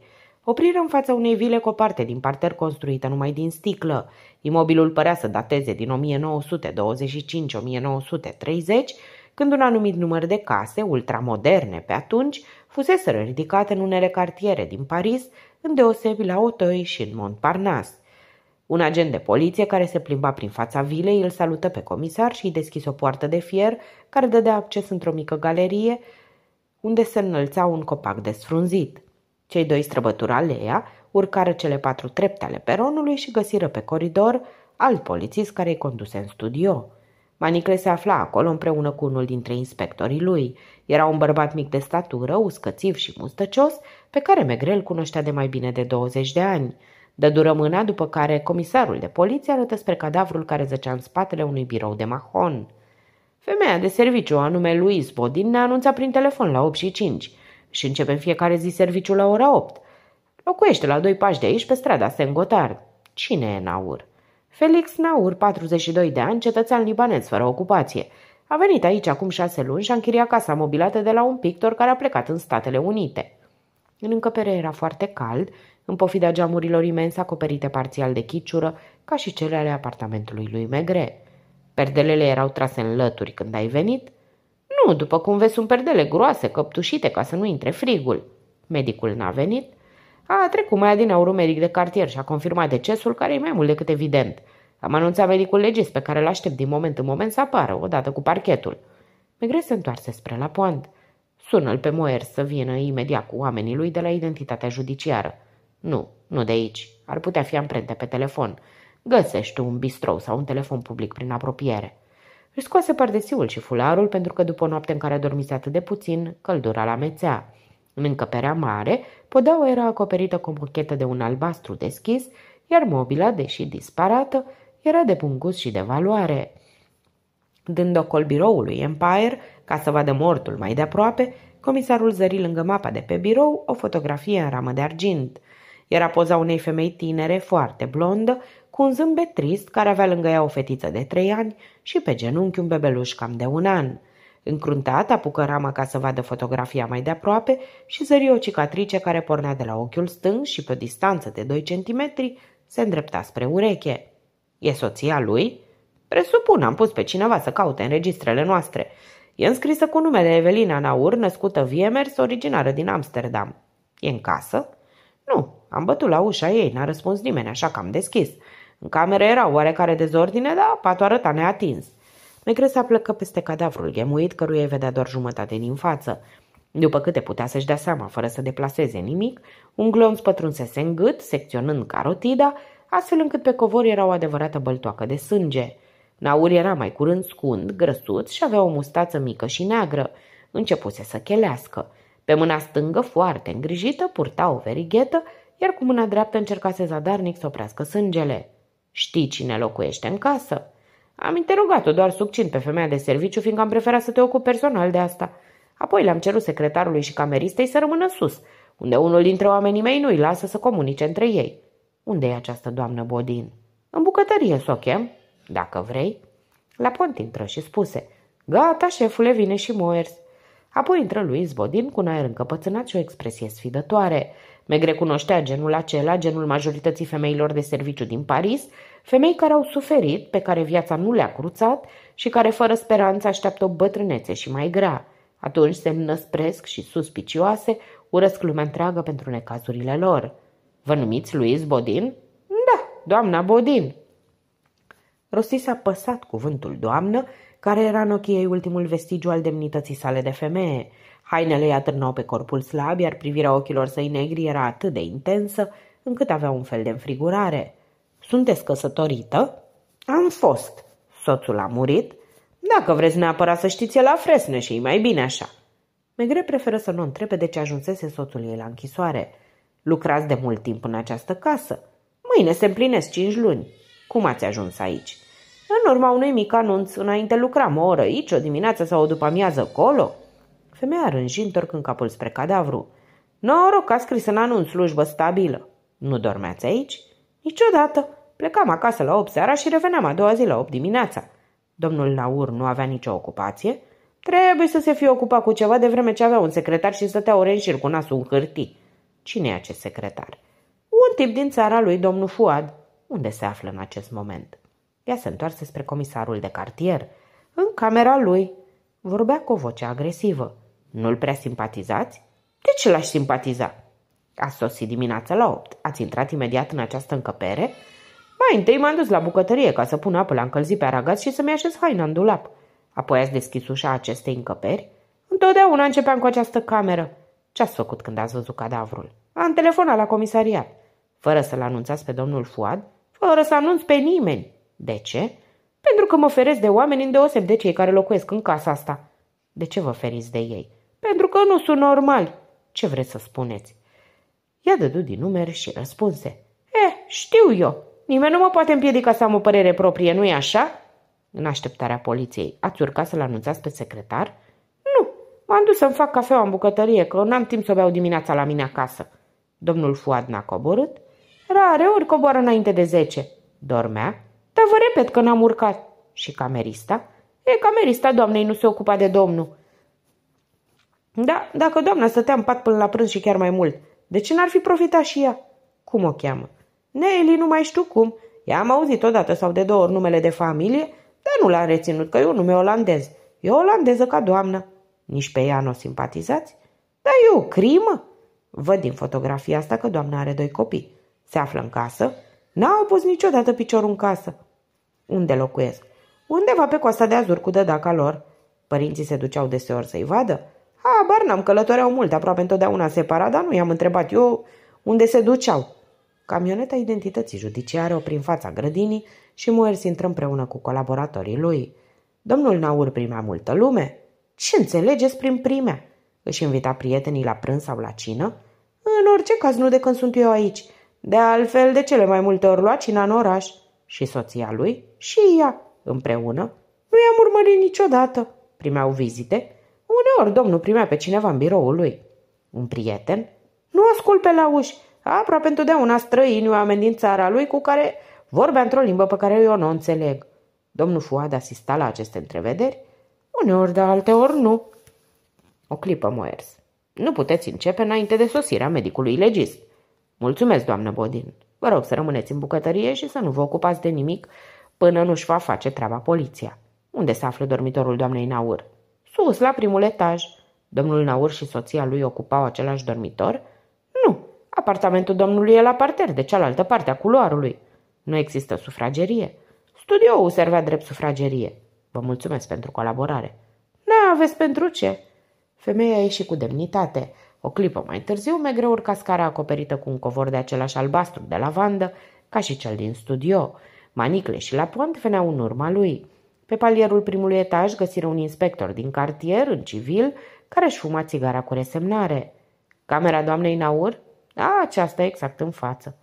Opriră în fața unei vile cu o parte din parter construită numai din sticlă. Imobilul părea să dateze din 1925-1930, când un anumit număr de case, ultramoderne pe atunci, fuseseră ridicate în unele cartiere din Paris, îndeosebi la Otoi și în Montparnasse. Un agent de poliție care se plimba prin fața vilei îl salută pe comisar și îi deschis o poartă de fier care dădea acces într-o mică galerie unde se înălța un copac desfrunzit. Cei doi străbătură aleea, urcară cele patru trepte ale peronului și găsiră pe coridor alt polițist care îi conduse în studio. Manicle se afla acolo împreună cu unul dintre inspectorii lui. Era un bărbat mic de statură, uscățiv și mustăcios, pe care Megrel cunoștea de mai bine de 20 de ani. dură mâna, după care comisarul de poliție arătă spre cadavrul care zăcea în spatele unui birou de mahon. Femeia de serviciu, anume Luis Bodin, ne anunța prin telefon la 8 și 5 și începem fiecare zi serviciul la ora 8. Locuiește la doi pași de aici, pe strada Sengotar. Cine e Naur? Felix Naur, 42 de ani, cetățean libanez fără ocupație. A venit aici acum șase luni și a închiriat casa mobilată de la un pictor care a plecat în Statele Unite. În încăpere era foarte cald, în pofida geamurilor imens acoperite parțial de chiciură, ca și cele ale apartamentului lui Megre. Perdelele erau trase în lături când ai venit, nu, după cum vezi, sunt perdele groase, căptușite, ca să nu intre frigul. Medicul n-a venit. A trecut mai din un medic de cartier și a confirmat decesul, care e mai mult decât evident. Am anunțat medicul legist pe care îl aștept din moment în moment să apară, odată cu parchetul. Megre se întoarse spre la poant. Sună-l pe Moer să vină imediat cu oamenii lui de la identitatea judiciară. Nu, nu de aici. Ar putea fi amprente pe telefon. Găsești un bistrou sau un telefon public prin apropiere. Își scoase pardesiul și fularul pentru că după o noapte în care dormise atât de puțin, căldura la mețea. În încăperea mare, podeaua era acoperită cu o mochetă de un albastru deschis, iar mobila, deși disparată, era de bun gust și de valoare. Dând-o biroului Empire, ca să vadă mortul mai de aproape, comisarul zări lângă mapa de pe birou o fotografie în ramă de argint. Era poza unei femei tinere, foarte blondă, cu un zâmbet trist care avea lângă ea o fetiță de trei ani și pe genunchi un bebeluș cam de un an. Încruntat, apucă rama ca să vadă fotografia mai de aproape și zări o cicatrice care pornea de la ochiul stâng și pe o distanță de 2 cm se îndrepta spre ureche. E soția lui? Presupun, am pus pe cineva să caute în registrele noastre. E înscrisă cu numele Evelina Naur, născută Viemers, originară din Amsterdam. E în casă? Nu, am bătut la ușa ei, n-a răspuns nimeni, așa că am deschis – în cameră era oarecare dezordine, dar patul arăta neatins. s-a plăcă peste cadavrul gemuit, căruia îi vedea doar jumătate din față. După câte putea să-și dea seama, fără să deplaseze nimic, un glonț pătrunsese în gât, secționând carotida, astfel încât pe covor era o adevărată băltoacă de sânge. Naur era mai curând scund, grăsuț și avea o mustață mică și neagră. Începuse să chelească. Pe mâna stângă, foarte îngrijită, purta o verighetă, iar cu mâna dreaptă încerca să zadarnic să oprească sângele. Știi cine locuiește în casă? Am interogat-o doar succint pe femeia de serviciu, fiindcă am preferat să te ocup personal de asta. Apoi le-am cerut secretarului și cameristei să rămână sus, unde unul dintre oamenii mei nu-i lasă să comunice între ei. Unde e această doamnă Bodin? În bucătărie s o chem, dacă vrei. La pont intră și spuse, gata, șefule, vine și Moers. Apoi intră lui Zbodin cu un aer încăpățânat și o expresie sfidătoare. Meg recunoștea genul acela, genul majorității femeilor de serviciu din Paris, femei care au suferit, pe care viața nu le-a cruțat și care fără speranță așteaptă o bătrânețe și mai grea. Atunci se năspresc și suspicioase, urăsc lumea întreagă pentru necazurile lor. Vă numiți Louise Bodin? Da, doamna Bodin. Rosi s-a păsat cuvântul doamnă, care era în ochii ei ultimul vestigiu al demnității sale de femeie. Hainele i atârnau pe corpul slab, iar privirea ochilor săi negri era atât de intensă încât avea un fel de înfrigurare. Sunteți căsătorită?" Am fost. Soțul a murit. Dacă vreți neapărat să știți, la fresne și mai bine așa." Megre preferă să nu întrebe de ce ajunsese soțul ei la închisoare. Lucrați de mult timp în această casă. Mâine se împlinesc cinci luni. Cum ați ajuns aici?" În urma unui mic anunț, înainte lucram o oră aici, o dimineață sau o după amiază acolo." Femeia rânji întorcând capul spre cadavru. Noroc că a scris în anunț slujbă stabilă. Nu dormeați aici? Niciodată. Plecam acasă la 8 seara și reveneam a doua zi la 8 dimineața. Domnul Naur nu avea nicio ocupație. Trebuie să se fie ocupat cu ceva de vreme ce avea un secretar și stătea ore în șir cu nasul în hârtii. Cine e acest secretar? Un tip din țara lui, domnul Fuad. Unde se află în acest moment? Ea se întoarse spre comisarul de cartier. În camera lui. Vorbea cu o voce agresivă. Nu-l prea simpatizați? De ce l-aș simpatiza? A sosit dimineața la 8. Ați intrat imediat în această încăpere? Mai întâi m-am dus la bucătărie ca să pun apă la încălzit pe aragaz și să-mi așez haina în dulap. Apoi ați deschis ușa acestei încăperi? Întotdeauna începeam cu această cameră. Ce ați făcut când ați văzut cadavrul? Am telefonat la comisariat. Fără să-l anunțați pe domnul Fuad? Fără să anunț pe nimeni. De ce? Pentru că mă feresc de oameni îndeoseb de cei care locuiesc în casa asta. De ce vă feriți de ei? Pentru că nu sunt normal. Ce vreți să spuneți? Ea dădu din numer și răspunse. Eh, știu eu. Nimeni nu mă poate împiedica să am o părere proprie, nu-i așa? În așteptarea poliției, ați urcat să-l anunțați pe secretar? Nu, m-am dus să-mi fac cafeaua în bucătărie, că n-am timp să o beau dimineața la mine acasă. Domnul Fuad n-a coborât. Rare ori coboară înainte de zece. Dormea. Dar vă repet că n-am urcat. Și camerista? E, camerista doamnei nu se ocupa de domnul. Da, dacă doamna stătea în pat până la prânz și chiar mai mult, de ce n-ar fi profitat și ea? Cum o cheamă? Nelly, nu mai știu cum. Ea am auzit odată sau de două ori numele de familie, dar nu l-am reținut, că e un nume olandez. E olandeză ca doamnă. Nici pe ea nu o simpatizați? Dar e o crimă? Văd din fotografia asta că doamna are doi copii. Se află în casă. N-au pus niciodată piciorul în casă. Unde locuiesc? Undeva pe coasta de azur cu dădaca lor. Părinții se duceau deseori să-i vadă bar n-am, călătoreau mult, aproape întotdeauna separat, dar nu i-am întrebat eu unde se duceau. Camioneta identității judiciare o prin fața grădinii și Moers intră împreună cu colaboratorii lui. Domnul Naur primea multă lume. Ce înțelegeți prin primea? Își invita prietenii la prânz sau la cină? În orice caz, nu de când sunt eu aici. De altfel, de cele mai multe ori lua cina în oraș. Și soția lui și ea, împreună, nu i-am urmărit niciodată. Primeau vizite uneori domnul primea pe cineva în biroul lui. Un prieten? Nu ascult pe la uși. Aproape întotdeauna străini oameni din țara lui cu care vorbea într-o limbă pe care eu nu o înțeleg. Domnul Fuad asista la aceste întrevederi? Uneori, dar alteori nu. O clipă, Moers. Nu puteți începe înainte de sosirea medicului legist. Mulțumesc, doamnă Bodin. Vă rog să rămâneți în bucătărie și să nu vă ocupați de nimic până nu-și va face treaba poliția. Unde se află dormitorul doamnei Naur? Sus, la primul etaj. Domnul Naur și soția lui ocupau același dormitor? Nu. Apartamentul domnului e la parter, de cealaltă parte a culoarului. Nu există sufragerie. Studioul servea drept sufragerie. Vă mulțumesc pentru colaborare. Nu da, aveți pentru ce? Femeia ieșit cu demnitate. O clipă mai târziu, Megre urca scara acoperită cu un covor de același albastru de lavandă, ca și cel din studio. Manicle și la pont veneau în urma lui. Pe palierul primului etaj găsiră un inspector din cartier, în civil, care își fuma țigara cu resemnare. Camera doamnei Naur? Da, aceasta exact în față.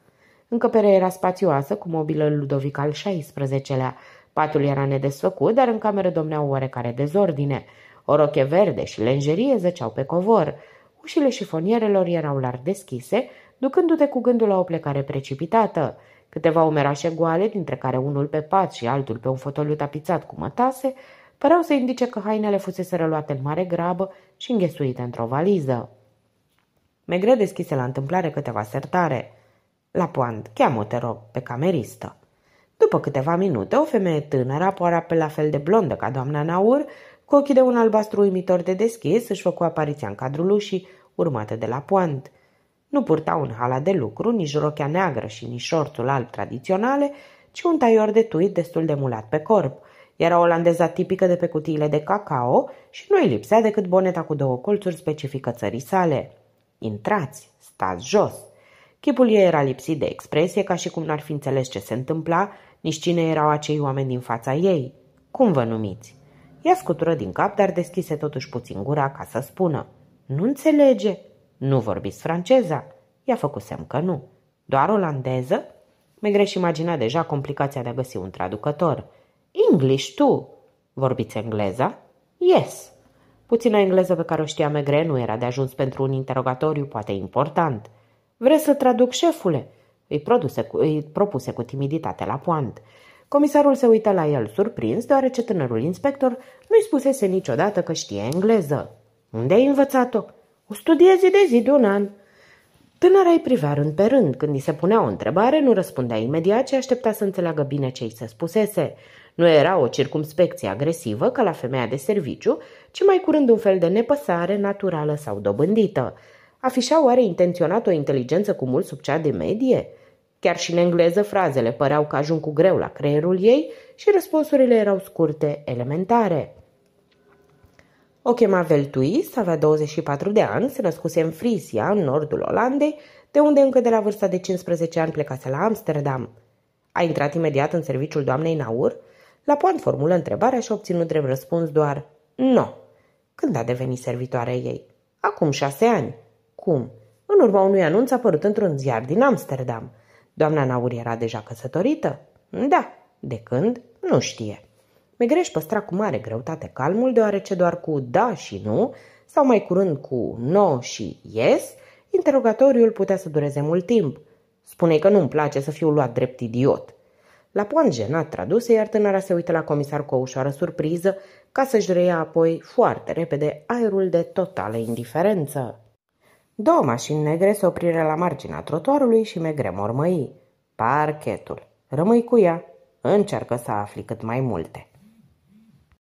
Încăperea era spațioasă, cu mobilă Ludovic al XVI-lea. Patul era nedesfăcut, dar în cameră domnea oarecare dezordine. O roche verde și lenjerie zăceau pe covor. Ușile șifonierelor erau larg deschise, ducându-te cu gândul la o plecare precipitată. Câteva umerașe goale, dintre care unul pe pat și altul pe un fotoliu tapizat cu mătase, păreau să indice că hainele fusese reluate în mare grabă și înghesuite într-o valiză. Megre deschise la întâmplare câteva sertare. La poand, cheamă, te rog, pe cameristă. După câteva minute, o femeie tânără, apoara pe la fel de blondă ca doamna Naur, cu ochii de un albastru uimitor de deschis, își făcu apariția în cadrul ușii, urmată de la poant. Nu purta un halat de lucru, nici rochea neagră și nici șorțul alb tradiționale, ci un taior de tuit destul de mulat pe corp. Era olandeza tipică de pe cutiile de cacao și nu-i lipsea decât boneta cu două colțuri specifică țării sale. Intrați, stați jos. Chipul ei era lipsit de expresie, ca și cum n-ar fi înțeles ce se întâmpla, nici cine erau acei oameni din fața ei. Cum vă numiți? Ea scutură din cap, dar deschise totuși puțin gura ca să spună. Nu înțelege. Nu vorbiți franceza?" a făcut semn că nu. Doar olandeză?" Megreș imagina deja complicația de a găsi un traducător. English, tu!" Vorbiți engleza?" Yes!" Puțina engleză pe care o știa Megre nu era de ajuns pentru un interogatoriu poate important. Vreți să traduc șefule?" Îi, produse cu, îi propuse cu timiditate la poant. Comisarul se uită la el surprins, deoarece tânărul inspector nu-i spusese niciodată că știe engleză. Unde ai învățat-o?" O studiez zi de zi de un an. Tânăra îi privea rând pe rând. Când îi se punea o întrebare, nu răspundea imediat și aștepta să înțeleagă bine ce îi se spusese. Nu era o circumspecție agresivă ca la femeia de serviciu, ci mai curând un fel de nepăsare naturală sau dobândită. Afișa oare intenționat o inteligență cu mult sub cea de medie? Chiar și în engleză frazele păreau că ajung cu greu la creierul ei și răspunsurile erau scurte, elementare. O chema Veltuis, avea 24 de ani, se născuse în Frisia, în nordul Olandei, de unde încă de la vârsta de 15 ani plecase la Amsterdam. A intrat imediat în serviciul doamnei Naur, la poant formulă întrebarea și a obținut drept răspuns doar No. Când a devenit servitoarea ei? Acum șase ani. Cum? În urma unui anunț apărut într-un ziar din Amsterdam. Doamna Naur era deja căsătorită? Da. De când? Nu știe. Megreș păstra cu mare greutate calmul, deoarece doar cu da și nu, sau mai curând cu no și yes, interogatoriul putea să dureze mult timp. spune că nu-mi place să fiu luat drept idiot. La poan genat traduse, iar tânăra se uită la comisar cu o ușoară surpriză, ca să-și reia apoi foarte repede aerul de totală indiferență. Două mașini negre se oprire la marginea trotuarului și megre mormăi. Parchetul. Rămâi cu ea. Încearcă să afli cât mai multe.